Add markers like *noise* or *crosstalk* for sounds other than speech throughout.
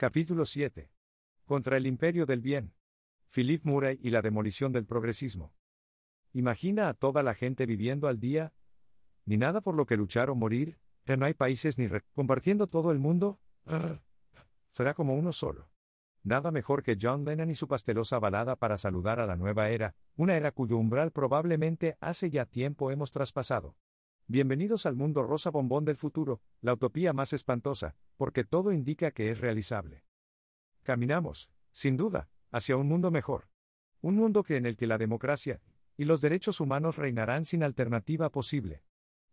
Capítulo 7. Contra el imperio del bien. Philip Murray y la demolición del progresismo. Imagina a toda la gente viviendo al día, ni nada por lo que luchar o morir, ya no hay países ni compartiendo todo el mundo, *grunts* será como uno solo. Nada mejor que John Lennon y su pastelosa balada para saludar a la nueva era, una era cuyo umbral probablemente hace ya tiempo hemos traspasado. Bienvenidos al mundo rosa bombón del futuro, la utopía más espantosa, porque todo indica que es realizable. Caminamos, sin duda, hacia un mundo mejor. Un mundo que en el que la democracia y los derechos humanos reinarán sin alternativa posible.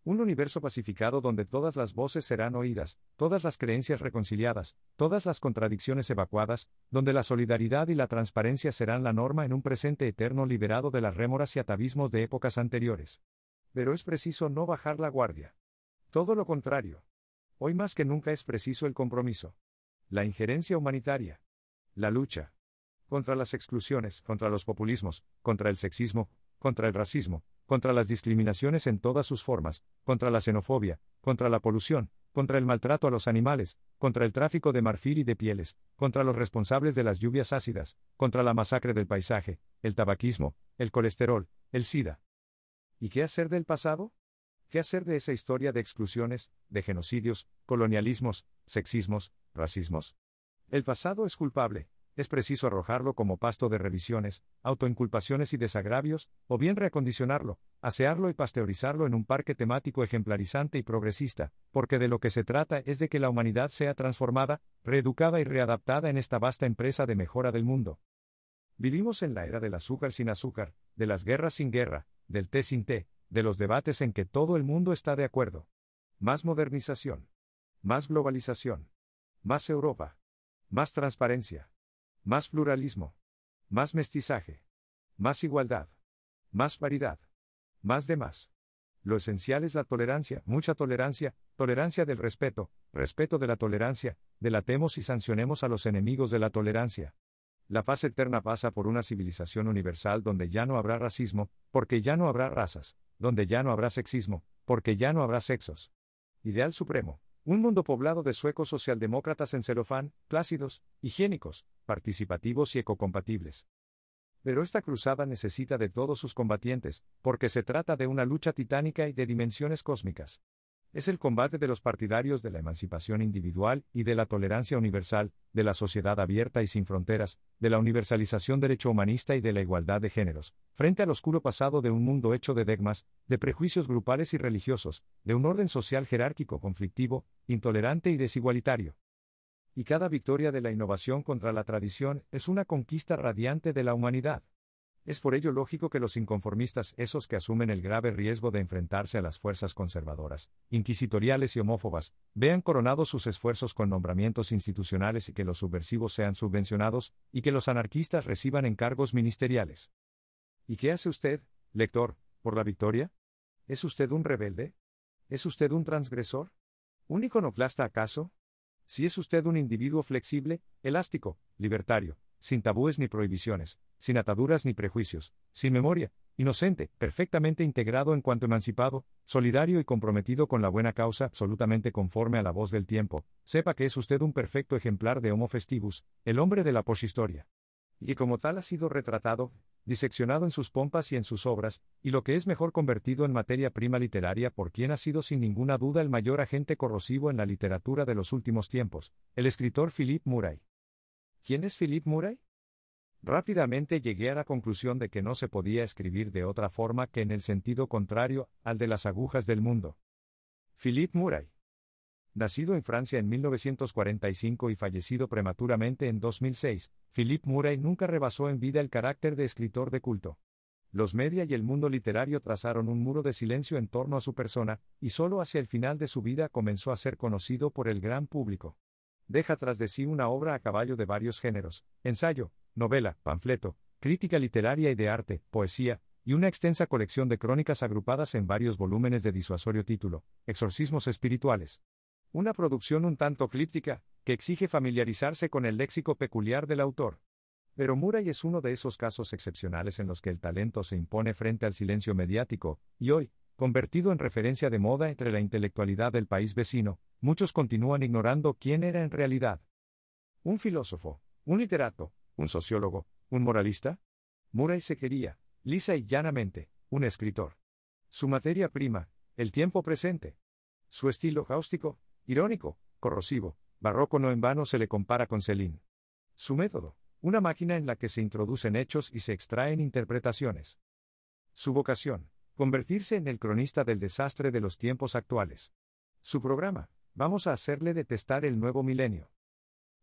Un universo pacificado donde todas las voces serán oídas, todas las creencias reconciliadas, todas las contradicciones evacuadas, donde la solidaridad y la transparencia serán la norma en un presente eterno liberado de las rémoras y atavismos de épocas anteriores. Pero es preciso no bajar la guardia. Todo lo contrario. Hoy más que nunca es preciso el compromiso. La injerencia humanitaria. La lucha. Contra las exclusiones, contra los populismos, contra el sexismo, contra el racismo, contra las discriminaciones en todas sus formas, contra la xenofobia, contra la polución, contra el maltrato a los animales, contra el tráfico de marfil y de pieles, contra los responsables de las lluvias ácidas, contra la masacre del paisaje, el tabaquismo, el colesterol, el SIDA. ¿Y qué hacer del pasado? ¿Qué hacer de esa historia de exclusiones, de genocidios, colonialismos, sexismos, racismos? El pasado es culpable, es preciso arrojarlo como pasto de revisiones, autoinculpaciones y desagravios, o bien reacondicionarlo, asearlo y pasteurizarlo en un parque temático ejemplarizante y progresista, porque de lo que se trata es de que la humanidad sea transformada, reeducada y readaptada en esta vasta empresa de mejora del mundo. Vivimos en la era del azúcar sin azúcar, de las guerras sin guerra, del té sin té, de los debates en que todo el mundo está de acuerdo. Más modernización. Más globalización. Más Europa. Más transparencia. Más pluralismo. Más mestizaje. Más igualdad. Más paridad. Más de más. Lo esencial es la tolerancia, mucha tolerancia, tolerancia del respeto, respeto de la tolerancia, delatemos y sancionemos a los enemigos de la tolerancia. La paz eterna pasa por una civilización universal donde ya no habrá racismo, porque ya no habrá razas, donde ya no habrá sexismo, porque ya no habrá sexos. Ideal supremo. Un mundo poblado de suecos socialdemócratas en celofán, plácidos, higiénicos, participativos y ecocompatibles. Pero esta cruzada necesita de todos sus combatientes, porque se trata de una lucha titánica y de dimensiones cósmicas es el combate de los partidarios de la emancipación individual y de la tolerancia universal, de la sociedad abierta y sin fronteras, de la universalización derecho humanista y de la igualdad de géneros, frente al oscuro pasado de un mundo hecho de dogmas, de prejuicios grupales y religiosos, de un orden social jerárquico conflictivo, intolerante y desigualitario. Y cada victoria de la innovación contra la tradición es una conquista radiante de la humanidad. Es por ello lógico que los inconformistas, esos que asumen el grave riesgo de enfrentarse a las fuerzas conservadoras, inquisitoriales y homófobas, vean coronados sus esfuerzos con nombramientos institucionales y que los subversivos sean subvencionados, y que los anarquistas reciban encargos ministeriales. ¿Y qué hace usted, lector, por la victoria? ¿Es usted un rebelde? ¿Es usted un transgresor? ¿Un iconoclasta acaso? Si es usted un individuo flexible, elástico, libertario, sin tabúes ni prohibiciones, sin ataduras ni prejuicios, sin memoria, inocente, perfectamente integrado en cuanto emancipado, solidario y comprometido con la buena causa, absolutamente conforme a la voz del tiempo, sepa que es usted un perfecto ejemplar de Homo Festivus, el hombre de la poshistoria. Y como tal ha sido retratado, diseccionado en sus pompas y en sus obras, y lo que es mejor convertido en materia prima literaria por quien ha sido sin ninguna duda el mayor agente corrosivo en la literatura de los últimos tiempos, el escritor Philip Murray. ¿Quién es Philip Murray? Rápidamente llegué a la conclusión de que no se podía escribir de otra forma que en el sentido contrario al de las agujas del mundo. Philippe Murray. Nacido en Francia en 1945 y fallecido prematuramente en 2006, Philippe Murray nunca rebasó en vida el carácter de escritor de culto. Los media y el mundo literario trazaron un muro de silencio en torno a su persona, y solo hacia el final de su vida comenzó a ser conocido por el gran público deja tras de sí una obra a caballo de varios géneros, ensayo, novela, panfleto, crítica literaria y de arte, poesía, y una extensa colección de crónicas agrupadas en varios volúmenes de disuasorio título, Exorcismos Espirituales. Una producción un tanto clíptica, que exige familiarizarse con el léxico peculiar del autor. Pero Murray es uno de esos casos excepcionales en los que el talento se impone frente al silencio mediático, y hoy, convertido en referencia de moda entre la intelectualidad del país vecino, muchos continúan ignorando quién era en realidad. ¿Un filósofo? ¿Un literato? ¿Un sociólogo? ¿Un moralista? Murray se quería, lisa y llanamente, un escritor. Su materia prima, el tiempo presente. Su estilo cáustico, irónico, corrosivo, barroco no en vano se le compara con Celine. Su método, una máquina en la que se introducen hechos y se extraen interpretaciones. Su vocación, convertirse en el cronista del desastre de los tiempos actuales. Su programa, Vamos a hacerle detestar el nuevo milenio.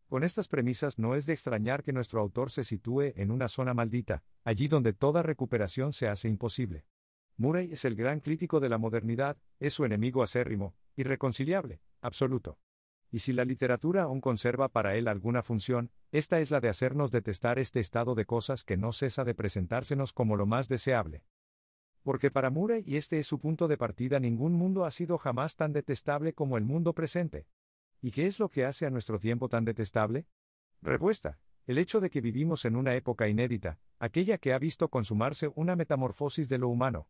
Con estas premisas no es de extrañar que nuestro autor se sitúe en una zona maldita, allí donde toda recuperación se hace imposible. Murray es el gran crítico de la modernidad, es su enemigo acérrimo, irreconciliable, absoluto. Y si la literatura aún conserva para él alguna función, esta es la de hacernos detestar este estado de cosas que no cesa de presentársenos como lo más deseable. Porque para Mure, y este es su punto de partida, ningún mundo ha sido jamás tan detestable como el mundo presente. ¿Y qué es lo que hace a nuestro tiempo tan detestable? Repuesta, El hecho de que vivimos en una época inédita, aquella que ha visto consumarse una metamorfosis de lo humano.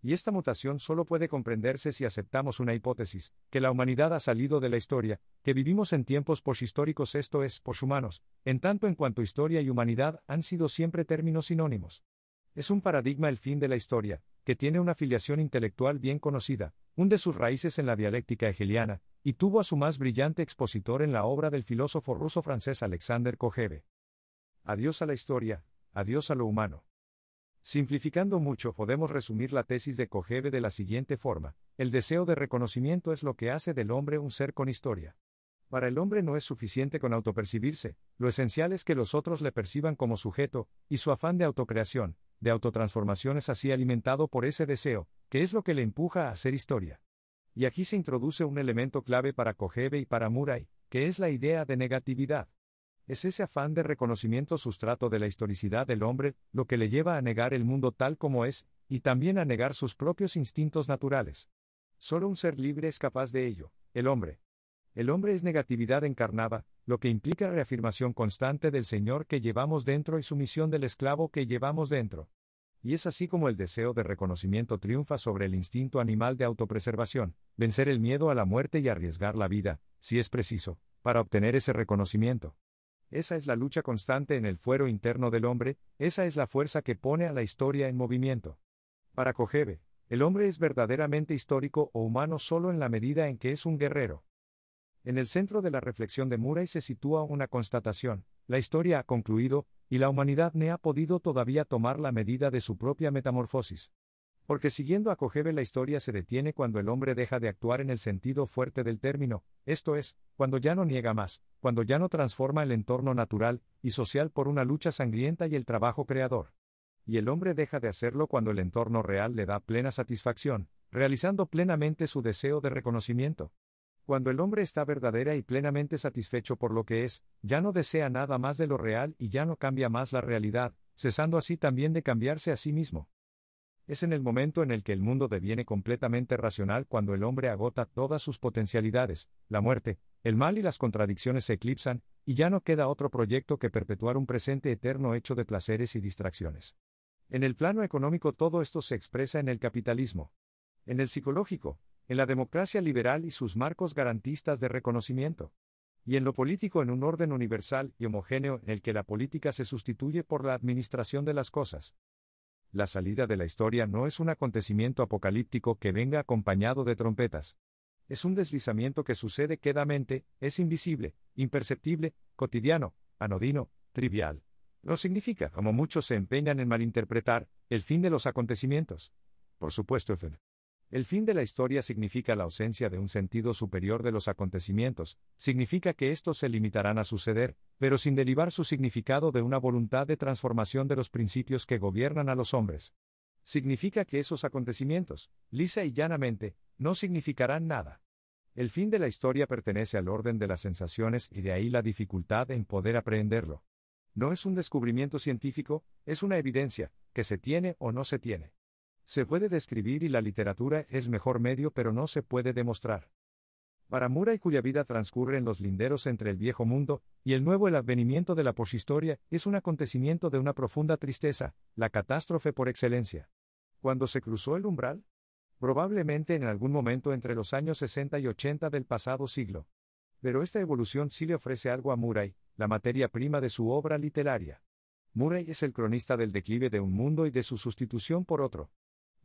Y esta mutación solo puede comprenderse si aceptamos una hipótesis, que la humanidad ha salido de la historia, que vivimos en tiempos poshistóricos, esto es, poshumanos, en tanto en cuanto historia y humanidad han sido siempre términos sinónimos. Es un paradigma el fin de la historia, que tiene una filiación intelectual bien conocida, hunde sus raíces en la dialéctica hegeliana, y tuvo a su más brillante expositor en la obra del filósofo ruso-francés Alexander Kojève. Adiós a la historia, adiós a lo humano. Simplificando mucho, podemos resumir la tesis de Kojève de la siguiente forma: el deseo de reconocimiento es lo que hace del hombre un ser con historia. Para el hombre no es suficiente con autopercibirse, lo esencial es que los otros le perciban como sujeto, y su afán de autocreación, de autotransformación es así alimentado por ese deseo, que es lo que le empuja a hacer historia. Y aquí se introduce un elemento clave para Kogebe y para Muray, que es la idea de negatividad. Es ese afán de reconocimiento sustrato de la historicidad del hombre lo que le lleva a negar el mundo tal como es, y también a negar sus propios instintos naturales. Solo un ser libre es capaz de ello, el hombre. El hombre es negatividad encarnada, lo que implica reafirmación constante del Señor que llevamos dentro y sumisión del esclavo que llevamos dentro. Y es así como el deseo de reconocimiento triunfa sobre el instinto animal de autopreservación, vencer el miedo a la muerte y arriesgar la vida, si es preciso, para obtener ese reconocimiento. Esa es la lucha constante en el fuero interno del hombre, esa es la fuerza que pone a la historia en movimiento. Para Cogebe, el hombre es verdaderamente histórico o humano solo en la medida en que es un guerrero. En el centro de la reflexión de Murray se sitúa una constatación, la historia ha concluido, y la humanidad no ha podido todavía tomar la medida de su propia metamorfosis. Porque siguiendo a Cogeve la historia se detiene cuando el hombre deja de actuar en el sentido fuerte del término, esto es, cuando ya no niega más, cuando ya no transforma el entorno natural y social por una lucha sangrienta y el trabajo creador. Y el hombre deja de hacerlo cuando el entorno real le da plena satisfacción, realizando plenamente su deseo de reconocimiento. Cuando el hombre está verdadera y plenamente satisfecho por lo que es, ya no desea nada más de lo real y ya no cambia más la realidad, cesando así también de cambiarse a sí mismo. Es en el momento en el que el mundo deviene completamente racional cuando el hombre agota todas sus potencialidades, la muerte, el mal y las contradicciones se eclipsan, y ya no queda otro proyecto que perpetuar un presente eterno hecho de placeres y distracciones. En el plano económico todo esto se expresa en el capitalismo. En el psicológico, en la democracia liberal y sus marcos garantistas de reconocimiento, y en lo político en un orden universal y homogéneo en el que la política se sustituye por la administración de las cosas. La salida de la historia no es un acontecimiento apocalíptico que venga acompañado de trompetas. Es un deslizamiento que sucede quedamente, es invisible, imperceptible, cotidiano, anodino, trivial. No significa, como muchos se empeñan en malinterpretar, el fin de los acontecimientos. Por supuesto, el fin de la historia significa la ausencia de un sentido superior de los acontecimientos, significa que estos se limitarán a suceder, pero sin derivar su significado de una voluntad de transformación de los principios que gobiernan a los hombres. Significa que esos acontecimientos, lisa y llanamente, no significarán nada. El fin de la historia pertenece al orden de las sensaciones y de ahí la dificultad en poder aprenderlo. No es un descubrimiento científico, es una evidencia, que se tiene o no se tiene. Se puede describir y la literatura es mejor medio pero no se puede demostrar. Para Murray cuya vida transcurre en los linderos entre el viejo mundo y el nuevo el advenimiento de la poshistoria es un acontecimiento de una profunda tristeza, la catástrofe por excelencia. Cuando se cruzó el umbral? Probablemente en algún momento entre los años 60 y 80 del pasado siglo. Pero esta evolución sí le ofrece algo a Murray, la materia prima de su obra literaria. Murray es el cronista del declive de un mundo y de su sustitución por otro.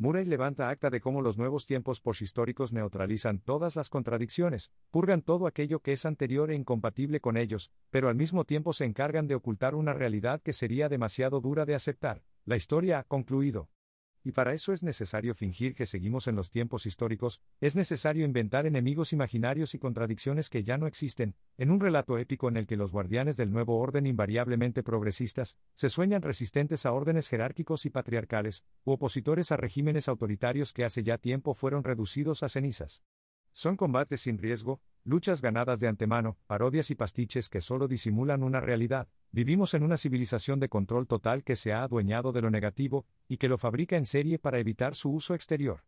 Murray levanta acta de cómo los nuevos tiempos poshistóricos neutralizan todas las contradicciones, purgan todo aquello que es anterior e incompatible con ellos, pero al mismo tiempo se encargan de ocultar una realidad que sería demasiado dura de aceptar. La historia ha concluido y para eso es necesario fingir que seguimos en los tiempos históricos, es necesario inventar enemigos imaginarios y contradicciones que ya no existen, en un relato épico en el que los guardianes del nuevo orden invariablemente progresistas, se sueñan resistentes a órdenes jerárquicos y patriarcales, u opositores a regímenes autoritarios que hace ya tiempo fueron reducidos a cenizas. Son combates sin riesgo, luchas ganadas de antemano, parodias y pastiches que solo disimulan una realidad. Vivimos en una civilización de control total que se ha adueñado de lo negativo, y que lo fabrica en serie para evitar su uso exterior.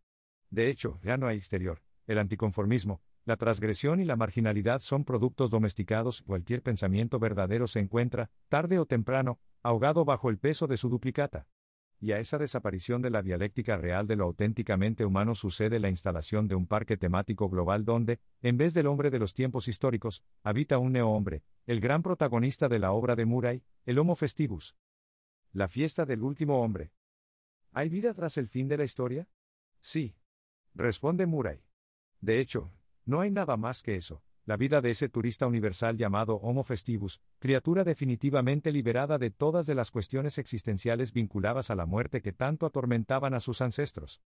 De hecho, ya no hay exterior. El anticonformismo, la transgresión y la marginalidad son productos domesticados. Cualquier pensamiento verdadero se encuentra, tarde o temprano, ahogado bajo el peso de su duplicata y a esa desaparición de la dialéctica real de lo auténticamente humano sucede la instalación de un parque temático global donde, en vez del hombre de los tiempos históricos, habita un neo-hombre, el gran protagonista de la obra de Murray, el Homo Festivus. La fiesta del último hombre. ¿Hay vida tras el fin de la historia? Sí. Responde Murray. De hecho, no hay nada más que eso la vida de ese turista universal llamado Homo Festivus, criatura definitivamente liberada de todas las cuestiones existenciales vinculadas a la muerte que tanto atormentaban a sus ancestros.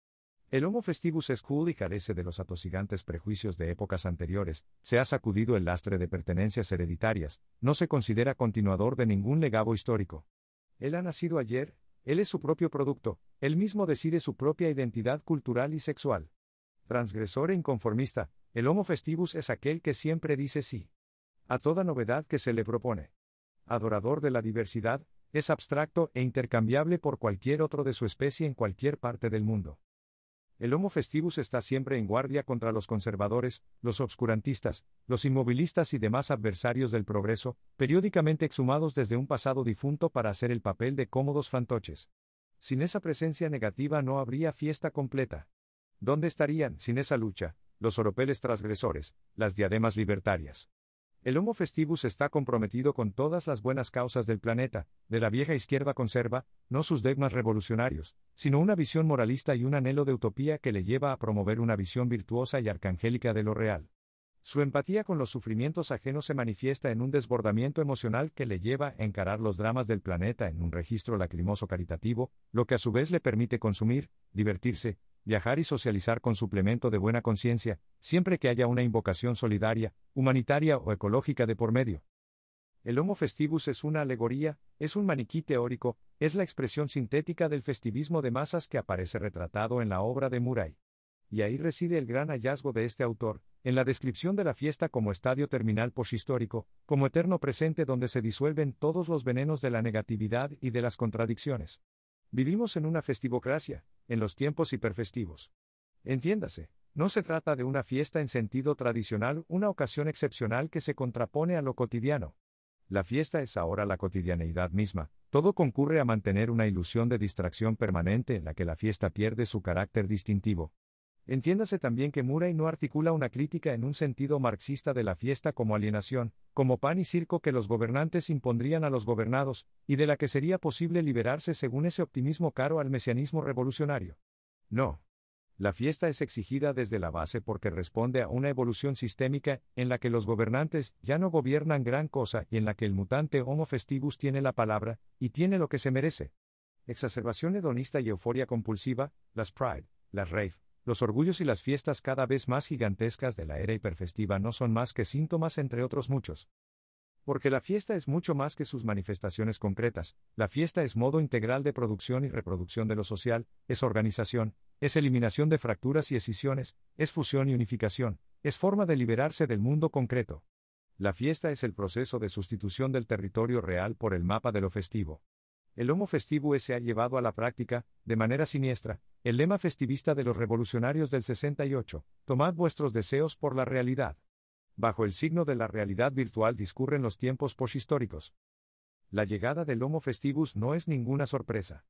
El Homo Festivus es cool y carece de los atosigantes prejuicios de épocas anteriores, se ha sacudido el lastre de pertenencias hereditarias, no se considera continuador de ningún legado histórico. Él ha nacido ayer, él es su propio producto, él mismo decide su propia identidad cultural y sexual transgresor e inconformista, el Homo Festivus es aquel que siempre dice sí. A toda novedad que se le propone. Adorador de la diversidad, es abstracto e intercambiable por cualquier otro de su especie en cualquier parte del mundo. El Homo Festivus está siempre en guardia contra los conservadores, los obscurantistas, los inmovilistas y demás adversarios del progreso, periódicamente exhumados desde un pasado difunto para hacer el papel de cómodos fantoches. Sin esa presencia negativa no habría fiesta completa. ¿Dónde estarían, sin esa lucha, los oropeles transgresores, las diademas libertarias. El Homo Festivus está comprometido con todas las buenas causas del planeta, de la vieja izquierda conserva, no sus dogmas revolucionarios, sino una visión moralista y un anhelo de utopía que le lleva a promover una visión virtuosa y arcangélica de lo real. Su empatía con los sufrimientos ajenos se manifiesta en un desbordamiento emocional que le lleva a encarar los dramas del planeta en un registro lacrimoso caritativo, lo que a su vez le permite consumir, divertirse, viajar y socializar con suplemento de buena conciencia, siempre que haya una invocación solidaria, humanitaria o ecológica de por medio. El Homo Festivus es una alegoría, es un maniquí teórico, es la expresión sintética del festivismo de masas que aparece retratado en la obra de Muray. Y ahí reside el gran hallazgo de este autor, en la descripción de la fiesta como estadio terminal poshistórico, como eterno presente donde se disuelven todos los venenos de la negatividad y de las contradicciones. Vivimos en una festivocracia, en los tiempos hiperfestivos. Entiéndase, no se trata de una fiesta en sentido tradicional, una ocasión excepcional que se contrapone a lo cotidiano. La fiesta es ahora la cotidianeidad misma, todo concurre a mantener una ilusión de distracción permanente en la que la fiesta pierde su carácter distintivo. Entiéndase también que Murray no articula una crítica en un sentido marxista de la fiesta como alienación, como pan y circo que los gobernantes impondrían a los gobernados, y de la que sería posible liberarse según ese optimismo caro al mesianismo revolucionario. No. La fiesta es exigida desde la base porque responde a una evolución sistémica, en la que los gobernantes ya no gobiernan gran cosa y en la que el mutante homo festivus tiene la palabra, y tiene lo que se merece. Exacerbación hedonista y euforia compulsiva, las pride, las rave, los orgullos y las fiestas cada vez más gigantescas de la era hiperfestiva no son más que síntomas entre otros muchos. Porque la fiesta es mucho más que sus manifestaciones concretas, la fiesta es modo integral de producción y reproducción de lo social, es organización, es eliminación de fracturas y escisiones, es fusión y unificación, es forma de liberarse del mundo concreto. La fiesta es el proceso de sustitución del territorio real por el mapa de lo festivo el Homo Festivus se ha llevado a la práctica, de manera siniestra, el lema festivista de los revolucionarios del 68, tomad vuestros deseos por la realidad. Bajo el signo de la realidad virtual discurren los tiempos poshistóricos. La llegada del Homo Festivus no es ninguna sorpresa.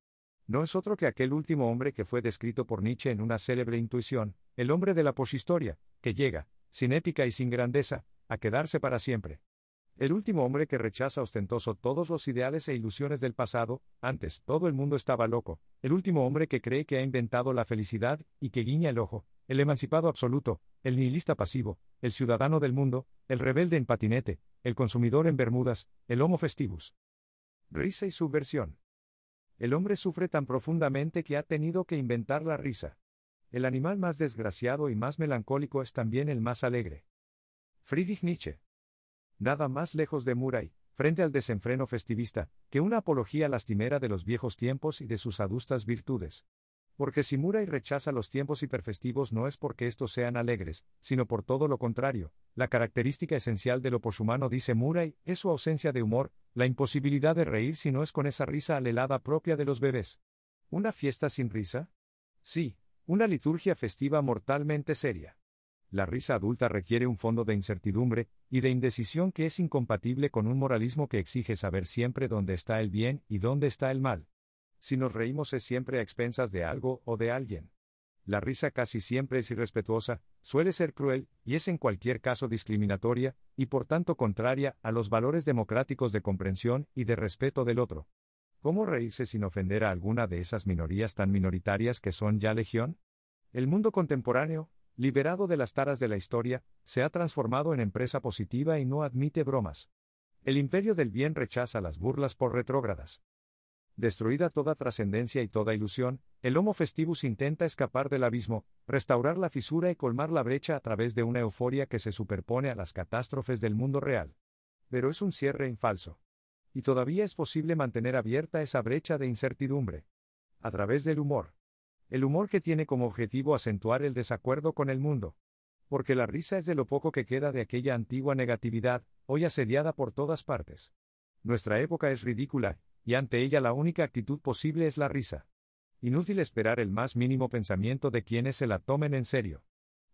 No es otro que aquel último hombre que fue descrito por Nietzsche en una célebre intuición, el hombre de la poshistoria, que llega, sin épica y sin grandeza, a quedarse para siempre. El último hombre que rechaza ostentoso todos los ideales e ilusiones del pasado, antes todo el mundo estaba loco, el último hombre que cree que ha inventado la felicidad, y que guiña el ojo, el emancipado absoluto, el nihilista pasivo, el ciudadano del mundo, el rebelde en patinete, el consumidor en Bermudas, el homo festivus. Risa y subversión. El hombre sufre tan profundamente que ha tenido que inventar la risa. El animal más desgraciado y más melancólico es también el más alegre. Friedrich Nietzsche nada más lejos de Muray, frente al desenfreno festivista, que una apología lastimera de los viejos tiempos y de sus adustas virtudes. Porque si Muray rechaza los tiempos hiperfestivos no es porque estos sean alegres, sino por todo lo contrario, la característica esencial de lo poshumano dice Muray, es su ausencia de humor, la imposibilidad de reír si no es con esa risa alelada propia de los bebés. ¿Una fiesta sin risa? Sí, una liturgia festiva mortalmente seria la risa adulta requiere un fondo de incertidumbre y de indecisión que es incompatible con un moralismo que exige saber siempre dónde está el bien y dónde está el mal. Si nos reímos es siempre a expensas de algo o de alguien. La risa casi siempre es irrespetuosa, suele ser cruel, y es en cualquier caso discriminatoria, y por tanto contraria a los valores democráticos de comprensión y de respeto del otro. ¿Cómo reírse sin ofender a alguna de esas minorías tan minoritarias que son ya legión? El mundo contemporáneo, liberado de las taras de la historia, se ha transformado en empresa positiva y no admite bromas. El imperio del bien rechaza las burlas por retrógradas. Destruida toda trascendencia y toda ilusión, el Homo Festivus intenta escapar del abismo, restaurar la fisura y colmar la brecha a través de una euforia que se superpone a las catástrofes del mundo real. Pero es un cierre infalso. Y todavía es posible mantener abierta esa brecha de incertidumbre. A través del humor. El humor que tiene como objetivo acentuar el desacuerdo con el mundo. Porque la risa es de lo poco que queda de aquella antigua negatividad, hoy asediada por todas partes. Nuestra época es ridícula, y ante ella la única actitud posible es la risa. Inútil esperar el más mínimo pensamiento de quienes se la tomen en serio.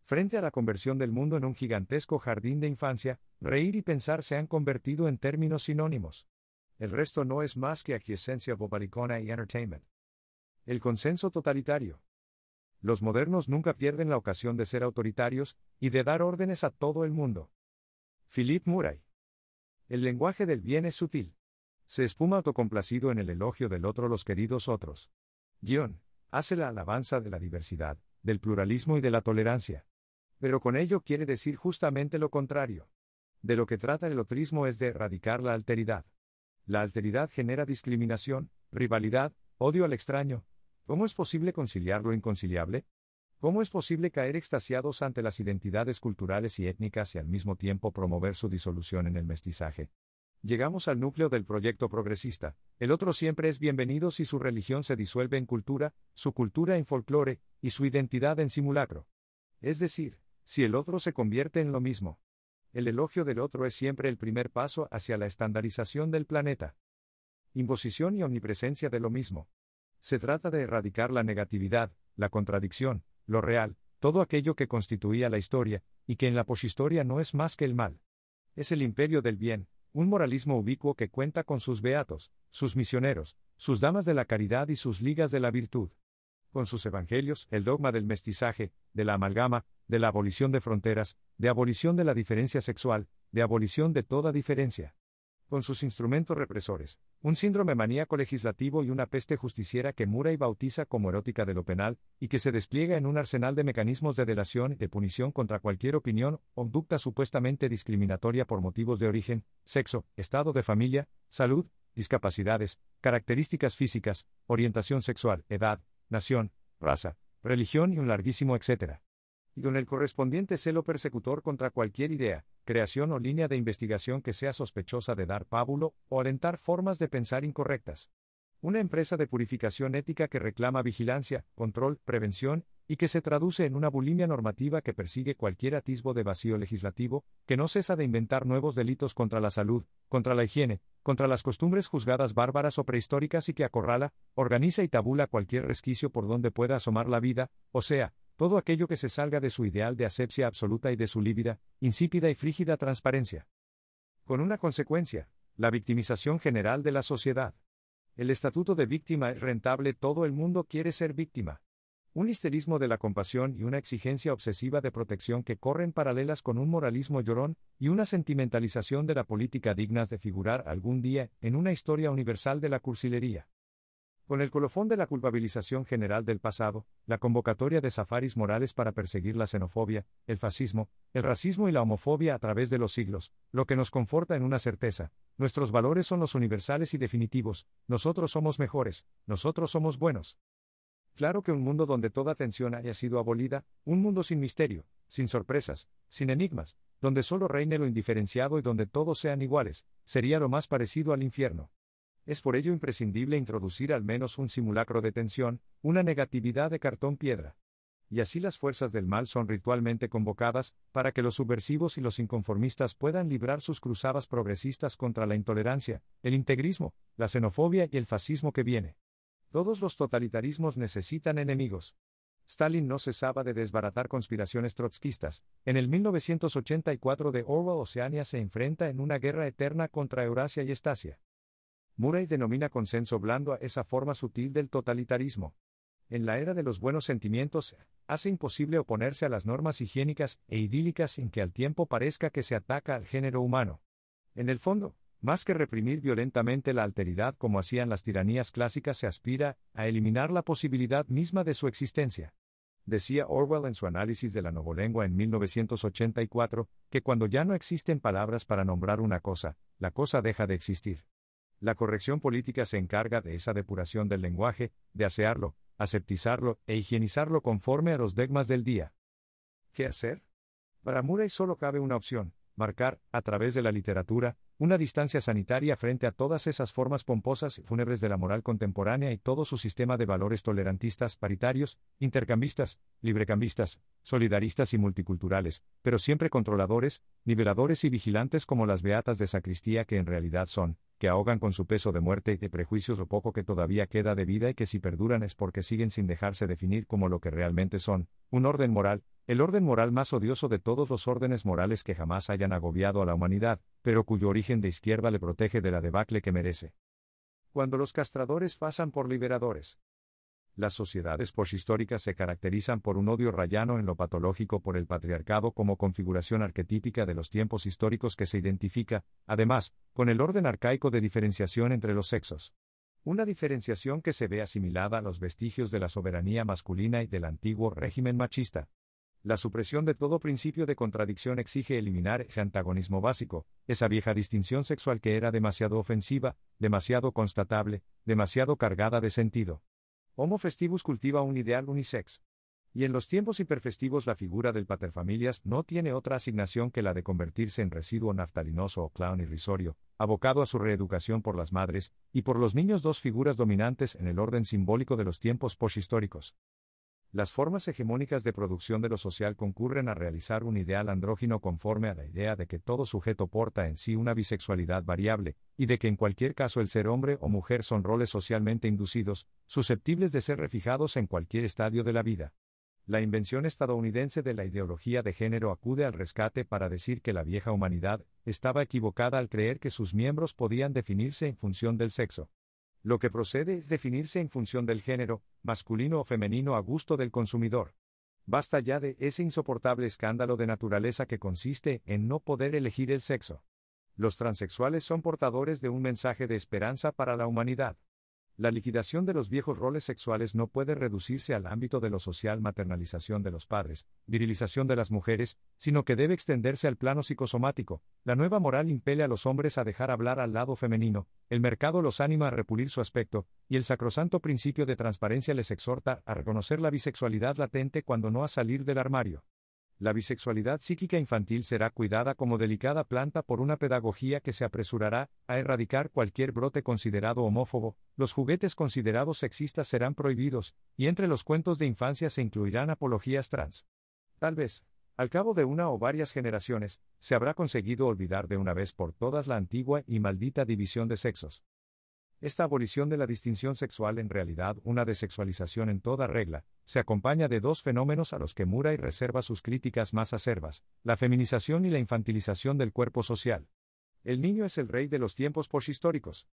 Frente a la conversión del mundo en un gigantesco jardín de infancia, reír y pensar se han convertido en términos sinónimos. El resto no es más que aquiescencia bobalicona y entertainment. El consenso totalitario. Los modernos nunca pierden la ocasión de ser autoritarios y de dar órdenes a todo el mundo. Philip Murray. El lenguaje del bien es sutil. Se espuma autocomplacido en el elogio del otro los queridos otros. Guión. Hace la alabanza de la diversidad, del pluralismo y de la tolerancia. Pero con ello quiere decir justamente lo contrario. De lo que trata el otrismo es de erradicar la alteridad. La alteridad genera discriminación, rivalidad, odio al extraño, ¿Cómo es posible conciliar lo inconciliable? ¿Cómo es posible caer extasiados ante las identidades culturales y étnicas y al mismo tiempo promover su disolución en el mestizaje? Llegamos al núcleo del proyecto progresista. El otro siempre es bienvenido si su religión se disuelve en cultura, su cultura en folclore, y su identidad en simulacro. Es decir, si el otro se convierte en lo mismo. El elogio del otro es siempre el primer paso hacia la estandarización del planeta. Imposición y omnipresencia de lo mismo. Se trata de erradicar la negatividad, la contradicción, lo real, todo aquello que constituía la historia, y que en la poshistoria no es más que el mal. Es el imperio del bien, un moralismo ubicuo que cuenta con sus beatos, sus misioneros, sus damas de la caridad y sus ligas de la virtud. Con sus evangelios, el dogma del mestizaje, de la amalgama, de la abolición de fronteras, de abolición de la diferencia sexual, de abolición de toda diferencia con sus instrumentos represores, un síndrome maníaco legislativo y una peste justiciera que mura y bautiza como erótica de lo penal, y que se despliega en un arsenal de mecanismos de delación y de punición contra cualquier opinión o conducta supuestamente discriminatoria por motivos de origen, sexo, estado de familia, salud, discapacidades, características físicas, orientación sexual, edad, nación, raza, religión y un larguísimo etcétera. Y con el correspondiente celo persecutor contra cualquier idea, creación o línea de investigación que sea sospechosa de dar pábulo o alentar formas de pensar incorrectas. Una empresa de purificación ética que reclama vigilancia, control, prevención, y que se traduce en una bulimia normativa que persigue cualquier atisbo de vacío legislativo, que no cesa de inventar nuevos delitos contra la salud, contra la higiene, contra las costumbres juzgadas bárbaras o prehistóricas y que acorrala, organiza y tabula cualquier resquicio por donde pueda asomar la vida, o sea, todo aquello que se salga de su ideal de asepsia absoluta y de su lívida, insípida y frígida transparencia. Con una consecuencia, la victimización general de la sociedad. El estatuto de víctima es rentable, todo el mundo quiere ser víctima. Un histerismo de la compasión y una exigencia obsesiva de protección que corren paralelas con un moralismo llorón y una sentimentalización de la política dignas de figurar algún día en una historia universal de la cursilería. Con el colofón de la culpabilización general del pasado, la convocatoria de Safaris Morales para perseguir la xenofobia, el fascismo, el racismo y la homofobia a través de los siglos, lo que nos conforta en una certeza, nuestros valores son los universales y definitivos, nosotros somos mejores, nosotros somos buenos. Claro que un mundo donde toda tensión haya sido abolida, un mundo sin misterio, sin sorpresas, sin enigmas, donde solo reine lo indiferenciado y donde todos sean iguales, sería lo más parecido al infierno. Es por ello imprescindible introducir al menos un simulacro de tensión, una negatividad de cartón piedra. Y así las fuerzas del mal son ritualmente convocadas, para que los subversivos y los inconformistas puedan librar sus cruzadas progresistas contra la intolerancia, el integrismo, la xenofobia y el fascismo que viene. Todos los totalitarismos necesitan enemigos. Stalin no cesaba de desbaratar conspiraciones trotskistas. En el 1984 de Orwell Oceania se enfrenta en una guerra eterna contra Eurasia y Estasia. Murray denomina consenso blando a esa forma sutil del totalitarismo. En la era de los buenos sentimientos, hace imposible oponerse a las normas higiénicas e idílicas sin que al tiempo parezca que se ataca al género humano. En el fondo, más que reprimir violentamente la alteridad como hacían las tiranías clásicas, se aspira a eliminar la posibilidad misma de su existencia. Decía Orwell en su análisis de la novolengua en 1984, que cuando ya no existen palabras para nombrar una cosa, la cosa deja de existir. La corrección política se encarga de esa depuración del lenguaje, de asearlo, aseptizarlo e higienizarlo conforme a los dogmas del día. ¿Qué hacer? Para Murray solo cabe una opción, marcar, a través de la literatura, una distancia sanitaria frente a todas esas formas pomposas y fúnebres de la moral contemporánea y todo su sistema de valores tolerantistas, paritarios, intercambistas, librecambistas, solidaristas y multiculturales, pero siempre controladores, niveladores y vigilantes como las beatas de sacristía que en realidad son, ahogan con su peso de muerte y de prejuicios lo poco que todavía queda de vida y que si perduran es porque siguen sin dejarse definir como lo que realmente son, un orden moral, el orden moral más odioso de todos los órdenes morales que jamás hayan agobiado a la humanidad, pero cuyo origen de izquierda le protege de la debacle que merece. Cuando los castradores pasan por liberadores, las sociedades poshistóricas se caracterizan por un odio rayano en lo patológico por el patriarcado como configuración arquetípica de los tiempos históricos que se identifica, además, con el orden arcaico de diferenciación entre los sexos. Una diferenciación que se ve asimilada a los vestigios de la soberanía masculina y del antiguo régimen machista. La supresión de todo principio de contradicción exige eliminar ese antagonismo básico, esa vieja distinción sexual que era demasiado ofensiva, demasiado constatable, demasiado cargada de sentido. Homo festivus cultiva un ideal unisex. Y en los tiempos hiperfestivos la figura del paterfamilias no tiene otra asignación que la de convertirse en residuo naftalinoso o clown irrisorio, abocado a su reeducación por las madres, y por los niños dos figuras dominantes en el orden simbólico de los tiempos poshistóricos. Las formas hegemónicas de producción de lo social concurren a realizar un ideal andrógino conforme a la idea de que todo sujeto porta en sí una bisexualidad variable, y de que en cualquier caso el ser hombre o mujer son roles socialmente inducidos, susceptibles de ser refijados en cualquier estadio de la vida. La invención estadounidense de la ideología de género acude al rescate para decir que la vieja humanidad estaba equivocada al creer que sus miembros podían definirse en función del sexo lo que procede es definirse en función del género, masculino o femenino a gusto del consumidor. Basta ya de ese insoportable escándalo de naturaleza que consiste en no poder elegir el sexo. Los transexuales son portadores de un mensaje de esperanza para la humanidad. La liquidación de los viejos roles sexuales no puede reducirse al ámbito de lo social maternalización de los padres, virilización de las mujeres, sino que debe extenderse al plano psicosomático. La nueva moral impele a los hombres a dejar hablar al lado femenino, el mercado los anima a repulir su aspecto, y el sacrosanto principio de transparencia les exhorta a reconocer la bisexualidad latente cuando no a salir del armario la bisexualidad psíquica infantil será cuidada como delicada planta por una pedagogía que se apresurará a erradicar cualquier brote considerado homófobo, los juguetes considerados sexistas serán prohibidos, y entre los cuentos de infancia se incluirán apologías trans. Tal vez, al cabo de una o varias generaciones, se habrá conseguido olvidar de una vez por todas la antigua y maldita división de sexos. Esta abolición de la distinción sexual, en realidad una desexualización en toda regla, se acompaña de dos fenómenos a los que y reserva sus críticas más acerbas, la feminización y la infantilización del cuerpo social. El niño es el rey de los tiempos poshistóricos.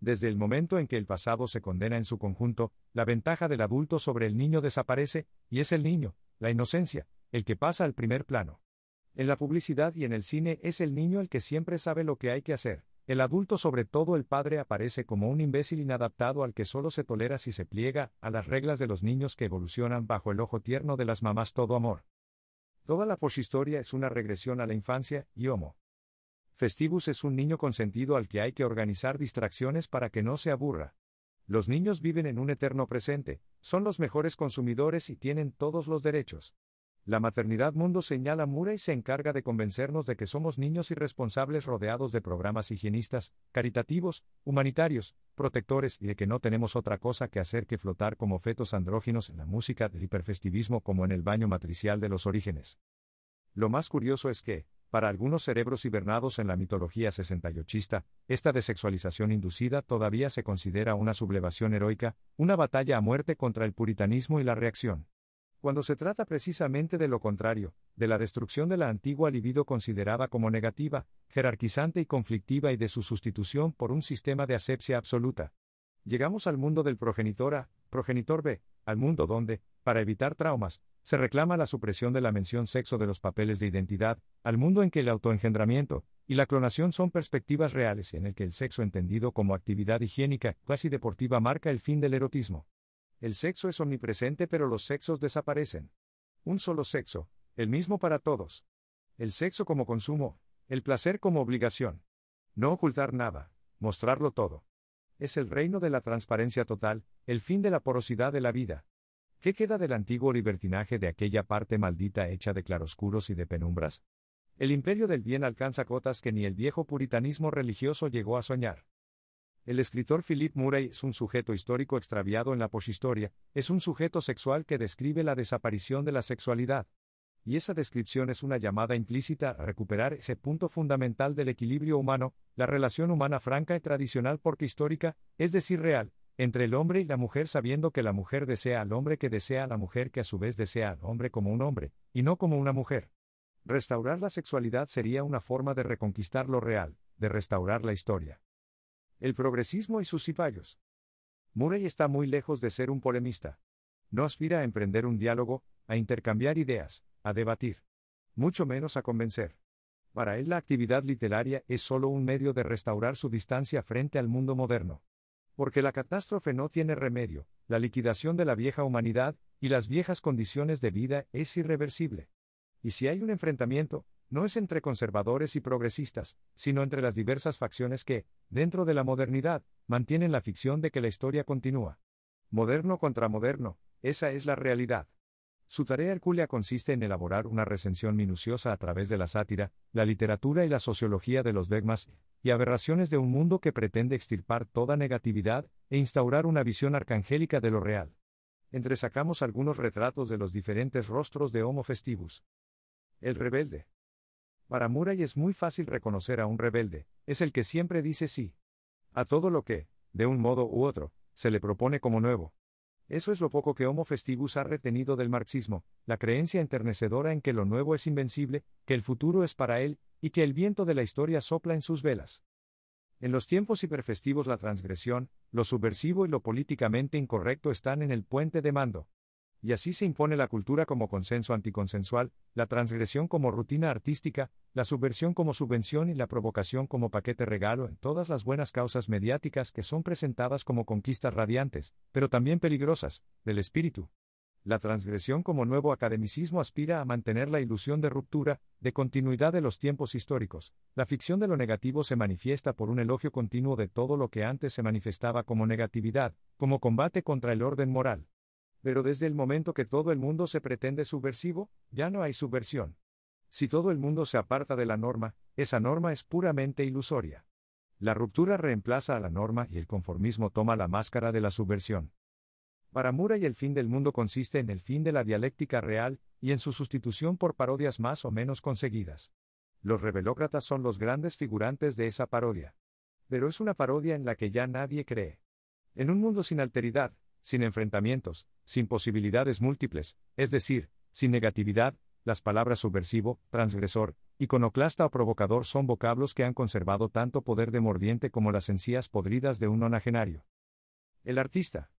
Desde el momento en que el pasado se condena en su conjunto, la ventaja del adulto sobre el niño desaparece, y es el niño, la inocencia, el que pasa al primer plano. En la publicidad y en el cine es el niño el que siempre sabe lo que hay que hacer, el adulto, sobre todo el padre, aparece como un imbécil inadaptado al que solo se tolera si se pliega a las reglas de los niños que evolucionan bajo el ojo tierno de las mamás todo amor. Toda la poshistoria es una regresión a la infancia, y homo. Festivus es un niño consentido al que hay que organizar distracciones para que no se aburra. Los niños viven en un eterno presente, son los mejores consumidores y tienen todos los derechos. La Maternidad Mundo señala Mura y se encarga de convencernos de que somos niños irresponsables rodeados de programas higienistas, caritativos, humanitarios, protectores y de que no tenemos otra cosa que hacer que flotar como fetos andróginos en la música del hiperfestivismo como en el baño matricial de los orígenes. Lo más curioso es que, para algunos cerebros hibernados en la mitología 68ista, esta desexualización inducida todavía se considera una sublevación heroica, una batalla a muerte contra el puritanismo y la reacción cuando se trata precisamente de lo contrario, de la destrucción de la antigua libido considerada como negativa, jerarquizante y conflictiva y de su sustitución por un sistema de asepsia absoluta. Llegamos al mundo del progenitor A, progenitor B, al mundo donde, para evitar traumas, se reclama la supresión de la mención sexo de los papeles de identidad, al mundo en que el autoengendramiento y la clonación son perspectivas reales en el que el sexo entendido como actividad higiénica, casi deportiva, marca el fin del erotismo el sexo es omnipresente pero los sexos desaparecen. Un solo sexo, el mismo para todos. El sexo como consumo, el placer como obligación. No ocultar nada, mostrarlo todo. Es el reino de la transparencia total, el fin de la porosidad de la vida. ¿Qué queda del antiguo libertinaje de aquella parte maldita hecha de claroscuros y de penumbras? El imperio del bien alcanza cotas que ni el viejo puritanismo religioso llegó a soñar. El escritor Philip Murray es un sujeto histórico extraviado en la poshistoria, es un sujeto sexual que describe la desaparición de la sexualidad. Y esa descripción es una llamada implícita a recuperar ese punto fundamental del equilibrio humano, la relación humana franca y tradicional porque histórica, es decir, real, entre el hombre y la mujer sabiendo que la mujer desea al hombre que desea a la mujer que a su vez desea al hombre como un hombre, y no como una mujer. Restaurar la sexualidad sería una forma de reconquistar lo real, de restaurar la historia. El progresismo y sus cipayos. Murray está muy lejos de ser un polemista. No aspira a emprender un diálogo, a intercambiar ideas, a debatir. Mucho menos a convencer. Para él la actividad literaria es solo un medio de restaurar su distancia frente al mundo moderno. Porque la catástrofe no tiene remedio, la liquidación de la vieja humanidad y las viejas condiciones de vida es irreversible. Y si hay un enfrentamiento, no es entre conservadores y progresistas, sino entre las diversas facciones que, dentro de la modernidad, mantienen la ficción de que la historia continúa. Moderno contra moderno, esa es la realidad. Su tarea hercúlea consiste en elaborar una recensión minuciosa a través de la sátira, la literatura y la sociología de los dogmas y aberraciones de un mundo que pretende extirpar toda negatividad e instaurar una visión arcangélica de lo real. Entresacamos algunos retratos de los diferentes rostros de Homo Festivus. El rebelde. Para Murray es muy fácil reconocer a un rebelde, es el que siempre dice sí. A todo lo que, de un modo u otro, se le propone como nuevo. Eso es lo poco que Homo Festivus ha retenido del marxismo, la creencia enternecedora en que lo nuevo es invencible, que el futuro es para él, y que el viento de la historia sopla en sus velas. En los tiempos hiperfestivos la transgresión, lo subversivo y lo políticamente incorrecto están en el puente de mando y así se impone la cultura como consenso anticonsensual, la transgresión como rutina artística, la subversión como subvención y la provocación como paquete regalo en todas las buenas causas mediáticas que son presentadas como conquistas radiantes, pero también peligrosas, del espíritu. La transgresión como nuevo academicismo aspira a mantener la ilusión de ruptura, de continuidad de los tiempos históricos. La ficción de lo negativo se manifiesta por un elogio continuo de todo lo que antes se manifestaba como negatividad, como combate contra el orden moral. Pero desde el momento que todo el mundo se pretende subversivo, ya no hay subversión. Si todo el mundo se aparta de la norma, esa norma es puramente ilusoria. La ruptura reemplaza a la norma y el conformismo toma la máscara de la subversión. Para y el fin del mundo consiste en el fin de la dialéctica real, y en su sustitución por parodias más o menos conseguidas. Los rebelócratas son los grandes figurantes de esa parodia. Pero es una parodia en la que ya nadie cree. En un mundo sin alteridad, sin enfrentamientos, sin posibilidades múltiples, es decir, sin negatividad, las palabras subversivo, transgresor, iconoclasta o provocador son vocablos que han conservado tanto poder de mordiente como las encías podridas de un nonagenario. El artista.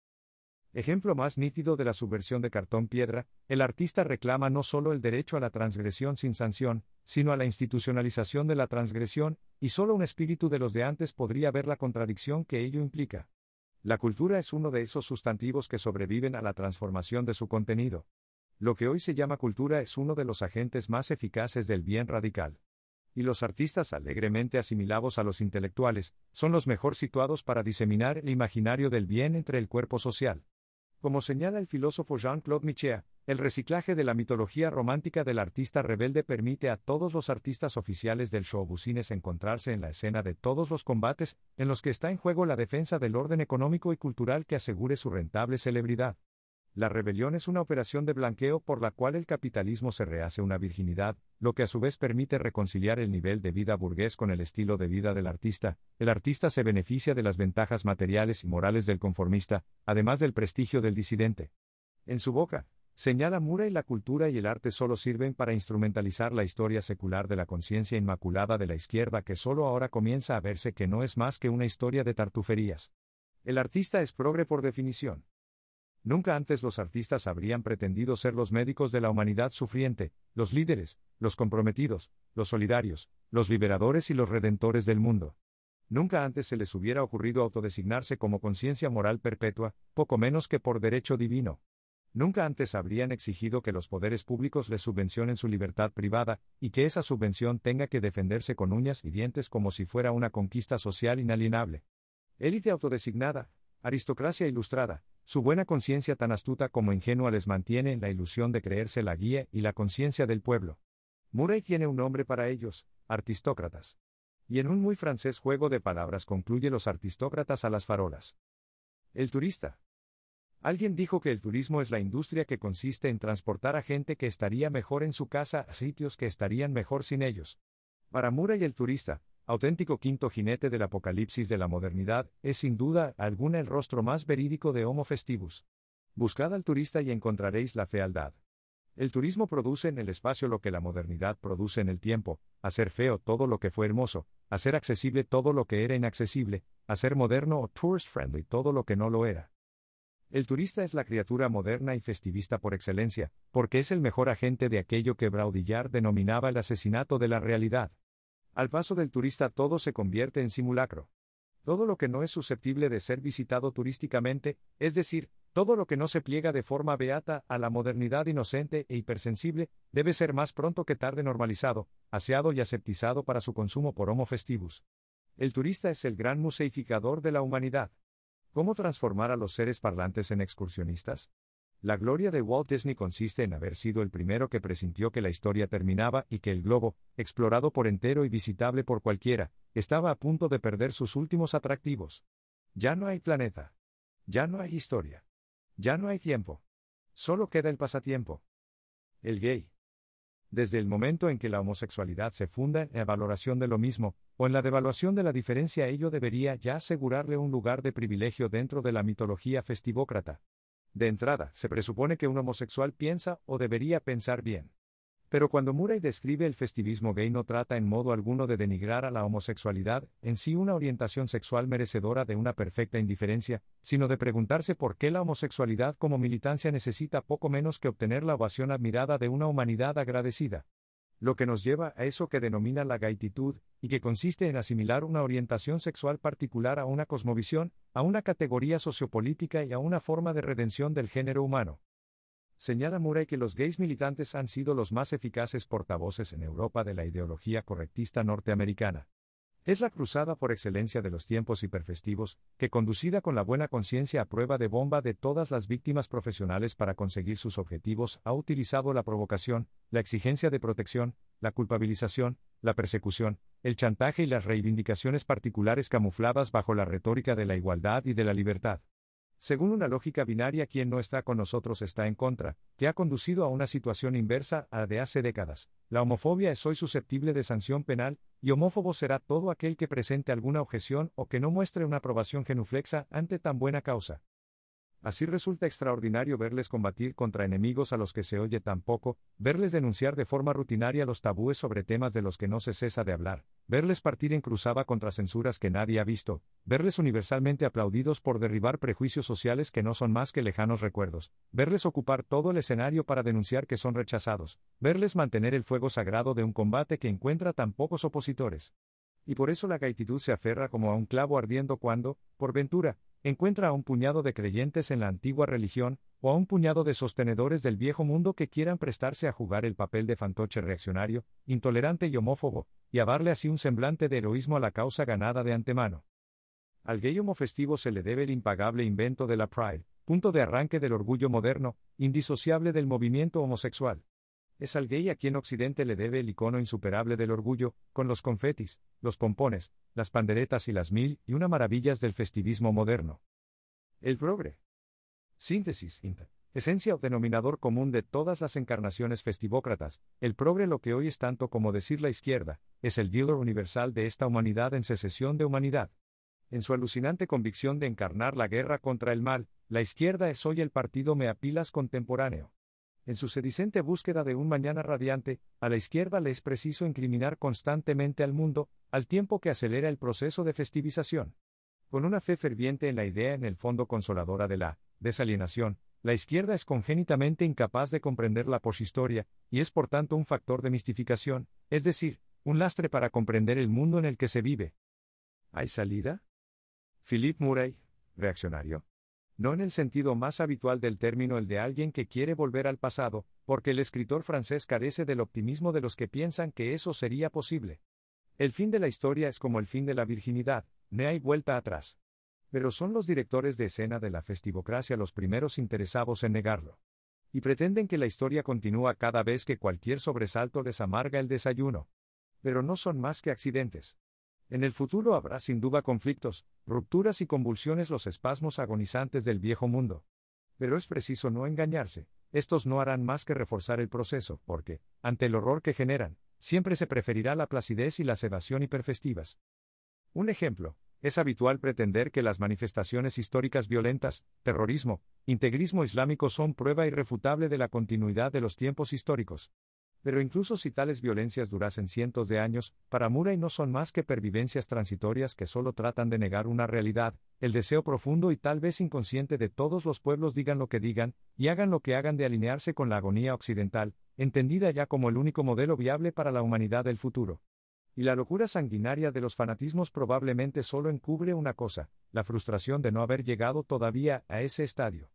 Ejemplo más nítido de la subversión de cartón piedra, el artista reclama no solo el derecho a la transgresión sin sanción, sino a la institucionalización de la transgresión, y solo un espíritu de los de antes podría ver la contradicción que ello implica. La cultura es uno de esos sustantivos que sobreviven a la transformación de su contenido. Lo que hoy se llama cultura es uno de los agentes más eficaces del bien radical. Y los artistas alegremente asimilados a los intelectuales, son los mejor situados para diseminar el imaginario del bien entre el cuerpo social. Como señala el filósofo Jean-Claude Michéa, el reciclaje de la mitología romántica del artista rebelde permite a todos los artistas oficiales del show bucines encontrarse en la escena de todos los combates, en los que está en juego la defensa del orden económico y cultural que asegure su rentable celebridad. La rebelión es una operación de blanqueo por la cual el capitalismo se rehace una virginidad, lo que a su vez permite reconciliar el nivel de vida burgués con el estilo de vida del artista. El artista se beneficia de las ventajas materiales y morales del conformista, además del prestigio del disidente. En su boca, Señala Mura y la cultura y el arte solo sirven para instrumentalizar la historia secular de la conciencia inmaculada de la izquierda que solo ahora comienza a verse que no es más que una historia de tartuferías. El artista es progre por definición. Nunca antes los artistas habrían pretendido ser los médicos de la humanidad sufriente, los líderes, los comprometidos, los solidarios, los liberadores y los redentores del mundo. Nunca antes se les hubiera ocurrido autodesignarse como conciencia moral perpetua, poco menos que por derecho divino. Nunca antes habrían exigido que los poderes públicos les subvencionen su libertad privada, y que esa subvención tenga que defenderse con uñas y dientes como si fuera una conquista social inalienable. Élite autodesignada, aristocracia ilustrada, su buena conciencia tan astuta como ingenua les mantiene en la ilusión de creerse la guía y la conciencia del pueblo. Murray tiene un nombre para ellos, artistócratas. Y en un muy francés juego de palabras concluye los artistócratas a las farolas. El turista. Alguien dijo que el turismo es la industria que consiste en transportar a gente que estaría mejor en su casa a sitios que estarían mejor sin ellos. Para y el turista, auténtico quinto jinete del apocalipsis de la modernidad, es sin duda alguna el rostro más verídico de Homo festivus. Buscad al turista y encontraréis la fealdad. El turismo produce en el espacio lo que la modernidad produce en el tiempo, hacer feo todo lo que fue hermoso, hacer accesible todo lo que era inaccesible, hacer moderno o tourist friendly todo lo que no lo era. El turista es la criatura moderna y festivista por excelencia, porque es el mejor agente de aquello que Braudillard denominaba el asesinato de la realidad. Al paso del turista todo se convierte en simulacro. Todo lo que no es susceptible de ser visitado turísticamente, es decir, todo lo que no se pliega de forma beata a la modernidad inocente e hipersensible, debe ser más pronto que tarde normalizado, aseado y aseptizado para su consumo por homo festivus. El turista es el gran museificador de la humanidad. ¿Cómo transformar a los seres parlantes en excursionistas? La gloria de Walt Disney consiste en haber sido el primero que presintió que la historia terminaba y que el globo, explorado por entero y visitable por cualquiera, estaba a punto de perder sus últimos atractivos. Ya no hay planeta. Ya no hay historia. Ya no hay tiempo. Solo queda el pasatiempo. El gay desde el momento en que la homosexualidad se funda en la valoración de lo mismo, o en la devaluación de la diferencia, ello debería ya asegurarle un lugar de privilegio dentro de la mitología festivócrata. De entrada, se presupone que un homosexual piensa o debería pensar bien. Pero cuando Murray describe el festivismo gay no trata en modo alguno de denigrar a la homosexualidad, en sí una orientación sexual merecedora de una perfecta indiferencia, sino de preguntarse por qué la homosexualidad como militancia necesita poco menos que obtener la ovación admirada de una humanidad agradecida. Lo que nos lleva a eso que denomina la gaititud, y que consiste en asimilar una orientación sexual particular a una cosmovisión, a una categoría sociopolítica y a una forma de redención del género humano. Señala Murray que los gays militantes han sido los más eficaces portavoces en Europa de la ideología correctista norteamericana. Es la cruzada por excelencia de los tiempos hiperfestivos, que conducida con la buena conciencia a prueba de bomba de todas las víctimas profesionales para conseguir sus objetivos, ha utilizado la provocación, la exigencia de protección, la culpabilización, la persecución, el chantaje y las reivindicaciones particulares camufladas bajo la retórica de la igualdad y de la libertad. Según una lógica binaria, quien no está con nosotros está en contra, que ha conducido a una situación inversa a la de hace décadas. La homofobia es hoy susceptible de sanción penal, y homófobo será todo aquel que presente alguna objeción o que no muestre una aprobación genuflexa ante tan buena causa. Así resulta extraordinario verles combatir contra enemigos a los que se oye tan poco, verles denunciar de forma rutinaria los tabúes sobre temas de los que no se cesa de hablar, verles partir en cruzada contra censuras que nadie ha visto, verles universalmente aplaudidos por derribar prejuicios sociales que no son más que lejanos recuerdos, verles ocupar todo el escenario para denunciar que son rechazados, verles mantener el fuego sagrado de un combate que encuentra tan pocos opositores. Y por eso la gaititud se aferra como a un clavo ardiendo cuando, por ventura, encuentra a un puñado de creyentes en la antigua religión, o a un puñado de sostenedores del viejo mundo que quieran prestarse a jugar el papel de fantoche reaccionario, intolerante y homófobo, y a darle así un semblante de heroísmo a la causa ganada de antemano. Al gay festivo se le debe el impagable invento de la Pride, punto de arranque del orgullo moderno, indisociable del movimiento homosexual. Es al gay a quien Occidente le debe el icono insuperable del orgullo, con los confetis, los pompones, las panderetas y las mil y una maravillas del festivismo moderno. El progre. Síntesis. Esencia o denominador común de todas las encarnaciones festivócratas, el progre lo que hoy es tanto como decir la izquierda, es el dealer universal de esta humanidad en secesión de humanidad. En su alucinante convicción de encarnar la guerra contra el mal, la izquierda es hoy el partido meapilas contemporáneo en su sedicente búsqueda de un mañana radiante, a la izquierda le es preciso incriminar constantemente al mundo, al tiempo que acelera el proceso de festivización. Con una fe ferviente en la idea en el fondo consoladora de la desalienación, la izquierda es congénitamente incapaz de comprender la poshistoria, y es por tanto un factor de mistificación, es decir, un lastre para comprender el mundo en el que se vive. ¿Hay salida? Philip Murray, reaccionario no en el sentido más habitual del término el de alguien que quiere volver al pasado, porque el escritor francés carece del optimismo de los que piensan que eso sería posible. El fin de la historia es como el fin de la virginidad, no hay vuelta atrás. Pero son los directores de escena de la festivocracia los primeros interesados en negarlo. Y pretenden que la historia continúa cada vez que cualquier sobresalto les amarga el desayuno. Pero no son más que accidentes. En el futuro habrá sin duda conflictos, rupturas y convulsiones los espasmos agonizantes del viejo mundo. Pero es preciso no engañarse, estos no harán más que reforzar el proceso, porque, ante el horror que generan, siempre se preferirá la placidez y la sedación hiperfestivas. Un ejemplo, es habitual pretender que las manifestaciones históricas violentas, terrorismo, integrismo islámico son prueba irrefutable de la continuidad de los tiempos históricos. Pero incluso si tales violencias durasen cientos de años, para Murray no son más que pervivencias transitorias que solo tratan de negar una realidad, el deseo profundo y tal vez inconsciente de todos los pueblos digan lo que digan, y hagan lo que hagan de alinearse con la agonía occidental, entendida ya como el único modelo viable para la humanidad del futuro. Y la locura sanguinaria de los fanatismos probablemente solo encubre una cosa, la frustración de no haber llegado todavía a ese estadio.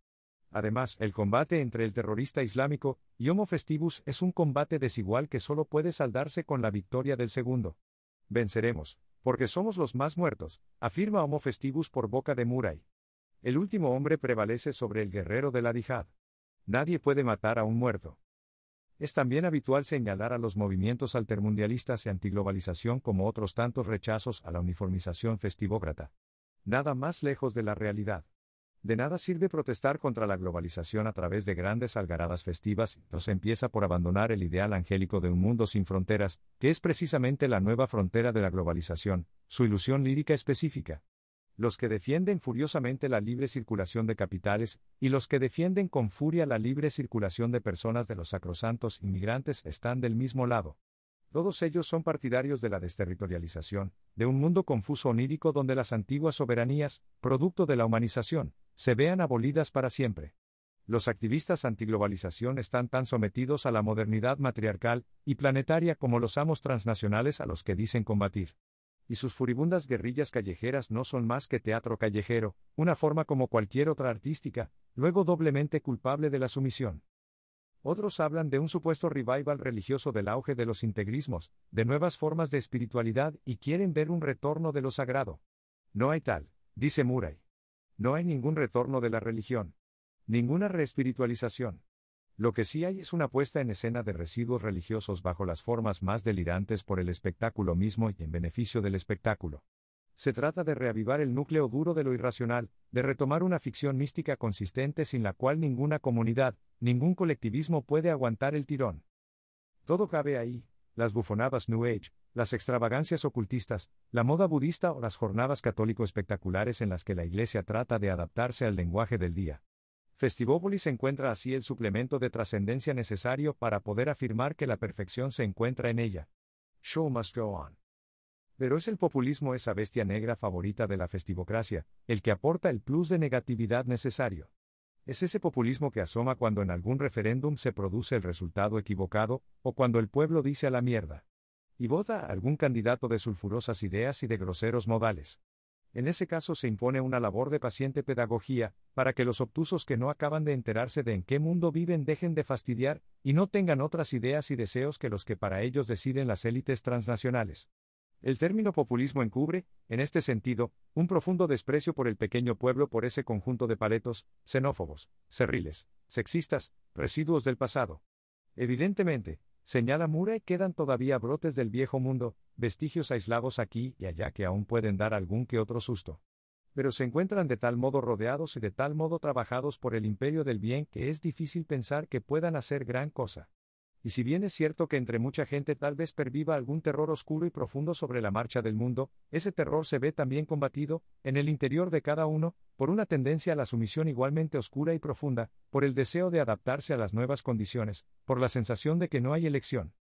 Además, el combate entre el terrorista islámico y Homo Festivus es un combate desigual que solo puede saldarse con la victoria del segundo. Venceremos, porque somos los más muertos, afirma Homo Festivus por boca de Muray. El último hombre prevalece sobre el guerrero de la Dijad. Nadie puede matar a un muerto. Es también habitual señalar a los movimientos altermundialistas y antiglobalización como otros tantos rechazos a la uniformización festivócrata. Nada más lejos de la realidad. De nada sirve protestar contra la globalización a través de grandes algaradas festivas, Los empieza por abandonar el ideal angélico de un mundo sin fronteras, que es precisamente la nueva frontera de la globalización, su ilusión lírica específica. Los que defienden furiosamente la libre circulación de capitales, y los que defienden con furia la libre circulación de personas de los sacrosantos inmigrantes están del mismo lado. Todos ellos son partidarios de la desterritorialización, de un mundo confuso onírico donde las antiguas soberanías, producto de la humanización, se vean abolidas para siempre. Los activistas antiglobalización están tan sometidos a la modernidad matriarcal y planetaria como los amos transnacionales a los que dicen combatir. Y sus furibundas guerrillas callejeras no son más que teatro callejero, una forma como cualquier otra artística, luego doblemente culpable de la sumisión. Otros hablan de un supuesto revival religioso del auge de los integrismos, de nuevas formas de espiritualidad y quieren ver un retorno de lo sagrado. No hay tal, dice Murray. No hay ningún retorno de la religión. Ninguna reespiritualización. Lo que sí hay es una puesta en escena de residuos religiosos bajo las formas más delirantes por el espectáculo mismo y en beneficio del espectáculo. Se trata de reavivar el núcleo duro de lo irracional, de retomar una ficción mística consistente sin la cual ninguna comunidad, ningún colectivismo puede aguantar el tirón. Todo cabe ahí, las bufonadas New Age, las extravagancias ocultistas, la moda budista o las jornadas católico espectaculares en las que la Iglesia trata de adaptarse al lenguaje del día. Festivópolis encuentra así el suplemento de trascendencia necesario para poder afirmar que la perfección se encuentra en ella. Show must go on. Pero es el populismo esa bestia negra favorita de la festivocracia, el que aporta el plus de negatividad necesario. Es ese populismo que asoma cuando en algún referéndum se produce el resultado equivocado, o cuando el pueblo dice a la mierda y vota a algún candidato de sulfurosas ideas y de groseros modales. En ese caso se impone una labor de paciente pedagogía, para que los obtusos que no acaban de enterarse de en qué mundo viven dejen de fastidiar, y no tengan otras ideas y deseos que los que para ellos deciden las élites transnacionales. El término populismo encubre, en este sentido, un profundo desprecio por el pequeño pueblo por ese conjunto de paletos, xenófobos, cerriles, sexistas, residuos del pasado. Evidentemente, Señala y quedan todavía brotes del viejo mundo, vestigios aislados aquí y allá que aún pueden dar algún que otro susto. Pero se encuentran de tal modo rodeados y de tal modo trabajados por el imperio del bien que es difícil pensar que puedan hacer gran cosa y si bien es cierto que entre mucha gente tal vez perviva algún terror oscuro y profundo sobre la marcha del mundo, ese terror se ve también combatido, en el interior de cada uno, por una tendencia a la sumisión igualmente oscura y profunda, por el deseo de adaptarse a las nuevas condiciones, por la sensación de que no hay elección.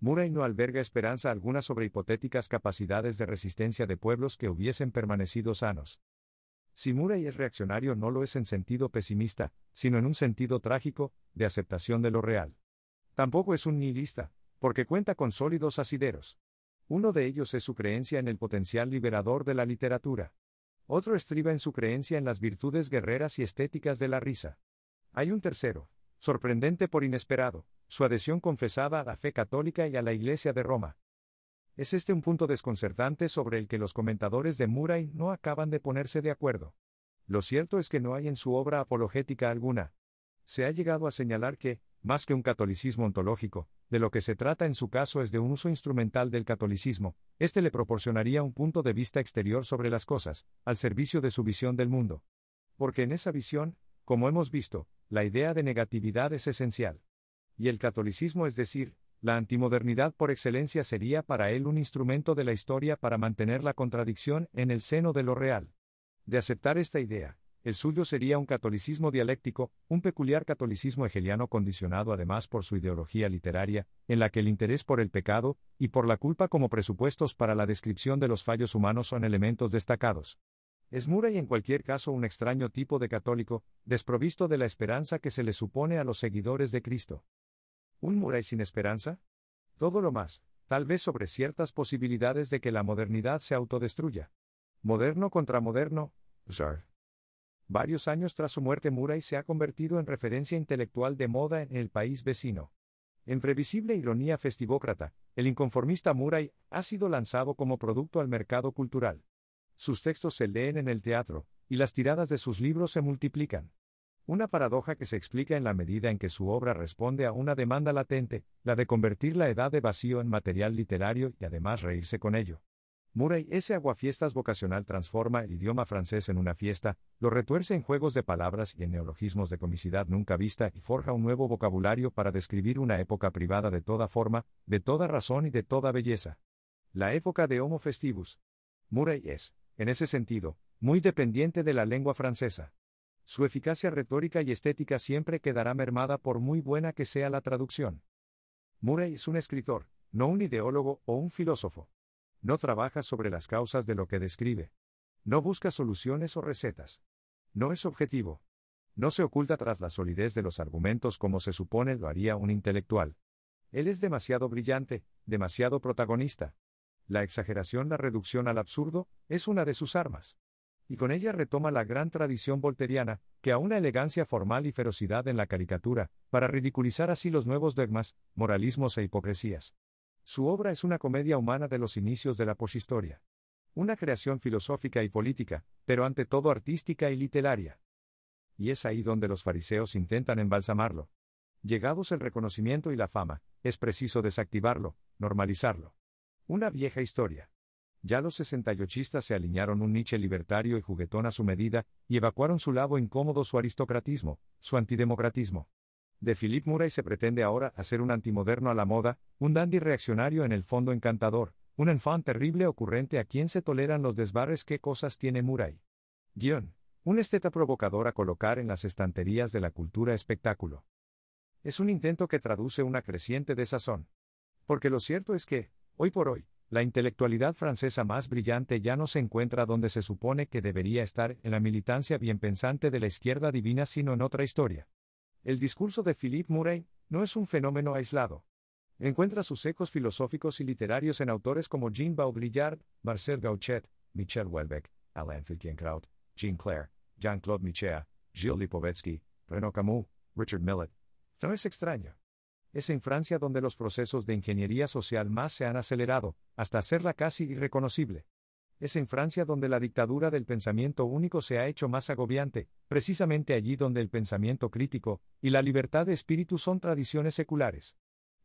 Murray no alberga esperanza alguna sobre hipotéticas capacidades de resistencia de pueblos que hubiesen permanecido sanos. Si Murray es reaccionario no lo es en sentido pesimista, sino en un sentido trágico, de aceptación de lo real. Tampoco es un nihilista, porque cuenta con sólidos asideros. Uno de ellos es su creencia en el potencial liberador de la literatura. Otro estriba en su creencia en las virtudes guerreras y estéticas de la risa. Hay un tercero, sorprendente por inesperado, su adhesión confesada a la fe católica y a la Iglesia de Roma. Es este un punto desconcertante sobre el que los comentadores de Murray no acaban de ponerse de acuerdo. Lo cierto es que no hay en su obra apologética alguna. Se ha llegado a señalar que, más que un catolicismo ontológico, de lo que se trata en su caso es de un uso instrumental del catolicismo, este le proporcionaría un punto de vista exterior sobre las cosas, al servicio de su visión del mundo. Porque en esa visión, como hemos visto, la idea de negatividad es esencial. Y el catolicismo, es decir, la antimodernidad por excelencia sería para él un instrumento de la historia para mantener la contradicción en el seno de lo real. De aceptar esta idea, el suyo sería un catolicismo dialéctico, un peculiar catolicismo hegeliano condicionado además por su ideología literaria, en la que el interés por el pecado y por la culpa como presupuestos para la descripción de los fallos humanos son elementos destacados. Es Murray en cualquier caso un extraño tipo de católico, desprovisto de la esperanza que se le supone a los seguidores de Cristo. ¿Un Murray sin esperanza? Todo lo más, tal vez sobre ciertas posibilidades de que la modernidad se autodestruya. Moderno contra moderno, Varios años tras su muerte Muray se ha convertido en referencia intelectual de moda en el país vecino. En previsible ironía festivócrata, el inconformista Muray ha sido lanzado como producto al mercado cultural. Sus textos se leen en el teatro, y las tiradas de sus libros se multiplican. Una paradoja que se explica en la medida en que su obra responde a una demanda latente, la de convertir la edad de vacío en material literario y además reírse con ello. Murray, ese aguafiestas vocacional transforma el idioma francés en una fiesta, lo retuerce en juegos de palabras y en neologismos de comicidad nunca vista y forja un nuevo vocabulario para describir una época privada de toda forma, de toda razón y de toda belleza. La época de Homo festivus. Murray es, en ese sentido, muy dependiente de la lengua francesa. Su eficacia retórica y estética siempre quedará mermada por muy buena que sea la traducción. Murray es un escritor, no un ideólogo o un filósofo. No trabaja sobre las causas de lo que describe. No busca soluciones o recetas. No es objetivo. No se oculta tras la solidez de los argumentos como se supone lo haría un intelectual. Él es demasiado brillante, demasiado protagonista. La exageración, la reducción al absurdo, es una de sus armas. Y con ella retoma la gran tradición volteriana, que a una elegancia formal y ferocidad en la caricatura, para ridiculizar así los nuevos dogmas, moralismos e hipocresías. Su obra es una comedia humana de los inicios de la poshistoria. Una creación filosófica y política, pero ante todo artística y literaria. Y es ahí donde los fariseos intentan embalsamarlo. Llegados el reconocimiento y la fama, es preciso desactivarlo, normalizarlo. Una vieja historia. Ya los 68istas se alinearon un nicho libertario y juguetón a su medida, y evacuaron su labo incómodo su aristocratismo, su antidemocratismo de Philip Murray se pretende ahora hacer un antimoderno a la moda, un dandy reaccionario en el fondo encantador, un enfant terrible ocurrente a quien se toleran los desbarres qué cosas tiene Murray. Guión. Un esteta provocador a colocar en las estanterías de la cultura espectáculo. Es un intento que traduce una creciente desazón. Porque lo cierto es que, hoy por hoy, la intelectualidad francesa más brillante ya no se encuentra donde se supone que debería estar en la militancia bien pensante de la izquierda divina sino en otra historia. El discurso de Philippe Murray no es un fenómeno aislado. Encuentra sus ecos filosóficos y literarios en autores como Jean Baudrillard, Marcel Gauchet, Michel Houellebecq, Alain Finkielkraut, Jean Claire, Jean-Claude Michea, Gilles Lipovetsky, Renaud Camus, Richard Millet. No es extraño. Es en Francia donde los procesos de ingeniería social más se han acelerado, hasta hacerla casi irreconocible es en Francia donde la dictadura del pensamiento único se ha hecho más agobiante, precisamente allí donde el pensamiento crítico y la libertad de espíritu son tradiciones seculares.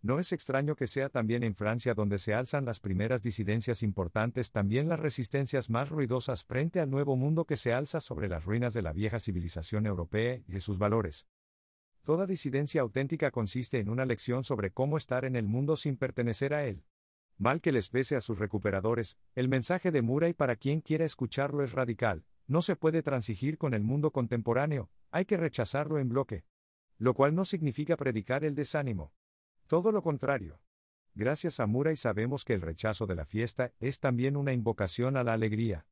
No es extraño que sea también en Francia donde se alzan las primeras disidencias importantes, también las resistencias más ruidosas frente al nuevo mundo que se alza sobre las ruinas de la vieja civilización europea y de sus valores. Toda disidencia auténtica consiste en una lección sobre cómo estar en el mundo sin pertenecer a él. Mal que les pese a sus recuperadores, el mensaje de y para quien quiera escucharlo es radical, no se puede transigir con el mundo contemporáneo, hay que rechazarlo en bloque. Lo cual no significa predicar el desánimo. Todo lo contrario. Gracias a y sabemos que el rechazo de la fiesta es también una invocación a la alegría.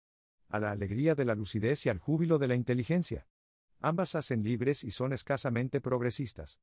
A la alegría de la lucidez y al júbilo de la inteligencia. Ambas hacen libres y son escasamente progresistas.